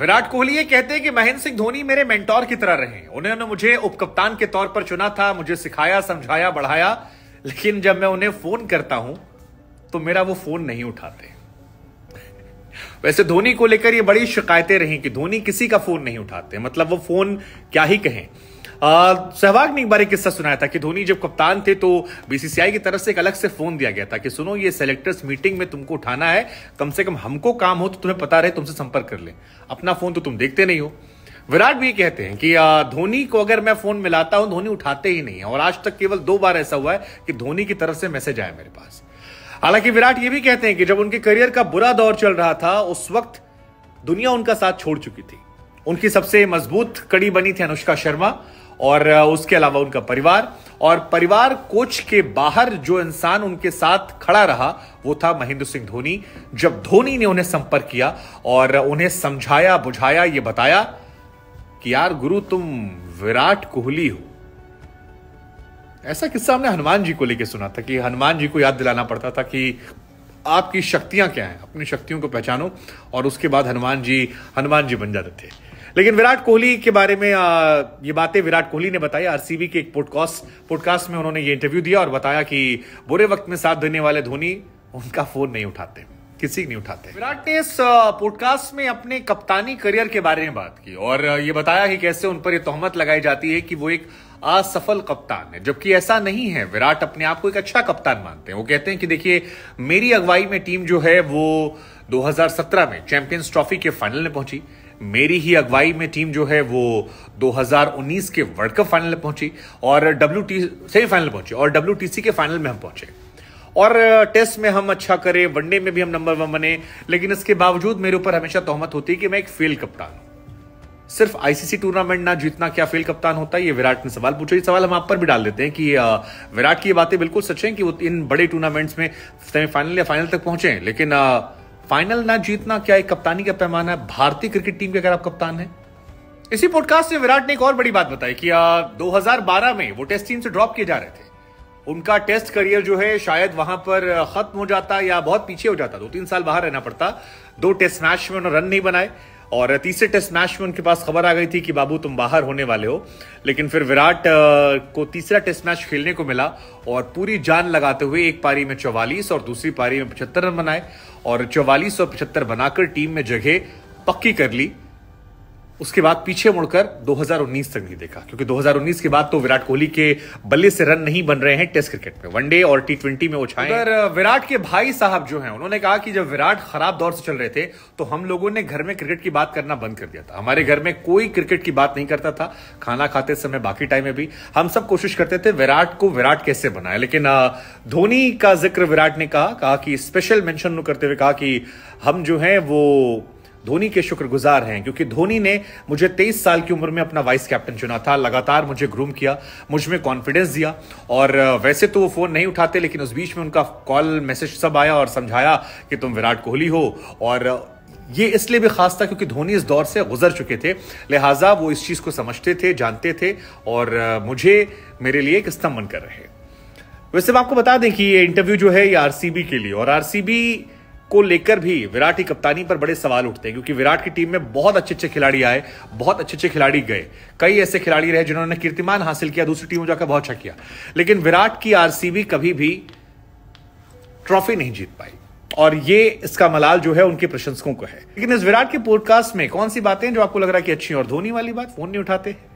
विराट कोहली ये कहते हैं कि महेंद्र सिंह धोनी मेरे मेंटोर की तरह रहे उन्होंने मुझे उप कप्तान के तौर पर चुना था मुझे सिखाया समझाया बढ़ाया लेकिन जब मैं उन्हें फोन करता हूं तो मेरा वो फोन नहीं उठाते वैसे धोनी को लेकर ये बड़ी शिकायतें रही कि धोनी किसी का फोन नहीं उठाते मतलब वो फोन क्या ही कहें सहवाग ने एक बार एक किस्सा सुनाया था कि धोनी जब कप्तान थे तो बीसीसीआई की तरफ से एक अलग से फोन दिया गया था कि सुनो ये सेलेक्टर्स मीटिंग में तुमको उठाना है कम से कम हमको काम हो तो तुम्हें पता रहे तुमसे संपर्क कर ले अपना फोन तो तुम देखते नहीं हो विराट भी कहते हैं कि धोनी को अगर मैं फोन मिलाता हूं धोनी उठाते ही नहीं है और आज तक केवल दो बार ऐसा हुआ है कि धोनी की तरफ से मैसेज आया मेरे पास हालांकि विराट ये भी कहते हैं कि जब उनके करियर का बुरा दौर चल रहा था उस वक्त दुनिया उनका साथ छोड़ चुकी थी उनकी सबसे मजबूत कड़ी बनी थी अनुष्का शर्मा और उसके अलावा उनका परिवार और परिवार कोच के बाहर जो इंसान उनके साथ खड़ा रहा वो था महेंद्र सिंह धोनी जब धोनी ने उन्हें संपर्क किया और उन्हें समझाया बुझाया ये बताया कि यार गुरु तुम विराट कोहली हो ऐसा किस्सा हमने हनुमान जी को लेकर सुना था कि हनुमान जी को याद दिलाना पड़ता था कि आपकी शक्तियां क्या हैं अपनी शक्तियों को पहचानो और उसके बाद हनुमान जी हनुमान जी बन जाते थे लेकिन विराट कोहली के बारे में आ, ये बातें विराट कोहली ने बताई आरसीबी के एक पॉडकास्ट पॉडकास्ट में उन्होंने ये इंटरव्यू दिया और बताया कि बुरे वक्त में साथ देने वाले धोनी उनका फोन नहीं उठाते किसी नहीं उठाते विराट ने इस पॉडकास्ट में अपने कप्तानी करियर के बारे में बात की और ये बताया कि कैसे उन पर यह तोहमत लगाई जाती है कि वो एक असफल कप्तान है जबकि ऐसा नहीं है विराट अपने आप को एक अच्छा कप्तान मानते हैं वो कहते हैं कि देखिए मेरी अगुवाई में टीम जो है वो 2017 में चैंपियंस ट्रॉफी के फाइनल में पहुंची मेरी ही अगुवाई में टीम जो है वो 2019 के वर्ल्ड कप फाइनल पहुंची और डब्ल्यू टी सेमीफाइनल पहुंची और डब्ल्यू के फाइनल में हम पहुंचे और टेस्ट में हम अच्छा करें वनडे में भी हम नंबर वन बने लेकिन इसके बावजूद मेरे ऊपर हमेशा तोहमत होती है कि मैं एक फेल कप्तान हूं सिर्फ आईसीसी टूर्नामेंट ना जीतना क्या फेल कप्तान होता है ये विराट ने सवाल पूछा ये सवाल हम आप पर भी डाल देते हैं कि विराट की बातें बिल्कुल सच हैं कि वो इन बड़े टूर्नामेंट्स में सेमीफाइनल या फाइनल तक पहुंचे लेकिन फाइनल ना जीतना क्या एक कप्तानी का पैमाना है भारतीय क्रिकेट टीम के अगर आप कप्तान हैं इसी पॉडकास्ट में विराट ने एक और बड़ी बात बताई कि आ, 2012 में वो टेस्ट टीम से ड्रॉप किए जा रहे थे उनका टेस्ट करियर जो है शायद वहां पर खत्म हो जाता या बहुत पीछे हो जाता दो तीन साल बाहर रहना पड़ता दो टेस्ट मैच में उन्होंने रन नहीं बनाए और तीसरे टेस्ट मैच में उनके पास खबर आ गई थी कि बाबू तुम बाहर होने वाले हो लेकिन फिर विराट को तीसरा टेस्ट मैच खेलने को मिला और पूरी जान लगाते हुए एक पारी में चौवालीस और दूसरी पारी में पचहत्तर रन बनाए और चौवालीस और पचहत्तर बनाकर टीम में जगह पक्की कर ली उसके बाद पीछे मुड़कर 2019 तक नहीं देखा क्योंकि 2019 के बाद तो विराट कोहली के बल्ले से रन नहीं बन रहे हैं टेस्ट क्रिकेट में वनडे और टी ट्वेंटी में उछाए अगर विराट के भाई साहब जो हैं उन्होंने कहा कि जब विराट खराब दौर से चल रहे थे तो हम लोगों ने घर में क्रिकेट की बात करना बंद कर दिया था हमारे घर में कोई क्रिकेट की बात नहीं करता था खाना खाते समय बाकी टाइम में भी हम सब कोशिश करते थे विराट को विराट कैसे बनाए लेकिन धोनी का जिक्र विराट ने कहा कि स्पेशल मेंशन करते हुए कहा कि हम जो है वो धोनी के शुक्रगुजार हैं क्योंकि धोनी ने मुझे 23 साल की उम्र में अपना वाइस कैप्टन चुना था लगातार मुझे ग्रूम किया मुझ में कॉन्फिडेंस दिया और वैसे तो वो फ़ोन नहीं उठाते लेकिन उस बीच में उनका कॉल मैसेज सब आया और समझाया कि तुम विराट कोहली हो और ये इसलिए भी खास था क्योंकि धोनी इस दौर से गुजर चुके थे लिहाजा वो इस चीज़ को समझते थे जानते थे और मुझे मेरे लिए एक स्तंभ बनकर रहे वैसे मैं आपको बता दें कि ये इंटरव्यू जो है ये आरसीबी के लिए और आरसीबी को लेकर भी विराट की कप्तानी पर बड़े सवाल उठते हैं क्योंकि विराट की टीम में बहुत अच्छे अच्छे खिलाड़ी आए बहुत अच्छे अच्छे खिलाड़ी गए कई ऐसे खिलाड़ी रहे जिन्होंने कीर्तिमान हासिल किया दूसरी टीम में जाकर बहुत अच्छा किया लेकिन विराट की आरसीबी कभी भी ट्रॉफी नहीं जीत पाई और ये इसका मलाल जो है उनके प्रशंसकों को है लेकिन इस विराट के पॉडकास्ट में कौन सी बातें जो आपको लग रहा है कि अच्छी और धोनी वाली बात फोन नहीं उठाते